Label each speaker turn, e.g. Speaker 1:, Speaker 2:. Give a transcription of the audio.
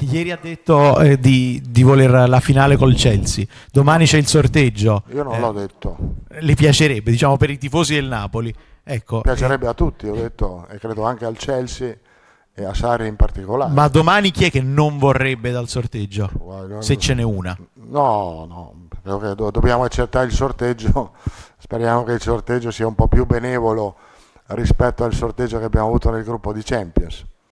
Speaker 1: Ieri ha detto eh, di, di, voler la finale col Chelsea, domani c'è il sorteggio. Io non eh, l'ho detto. Le piacerebbe, diciamo, per i tifosi del Napoli. Ecco, eh, piacerebbe
Speaker 2: eh, a tutti, ho detto, e credo anche al Chelsea e a Sarri in particolare. Ma
Speaker 1: domani chi è che non vorrebbe dal sorteggio? Guarda, se ce n'è una.
Speaker 2: No, no, dobbiamo accertare il sorteggio, speriamo che il sorteggio sia un po' più benevolo rispetto al sorteggio che abbiamo avuto nel gruppo di Champions.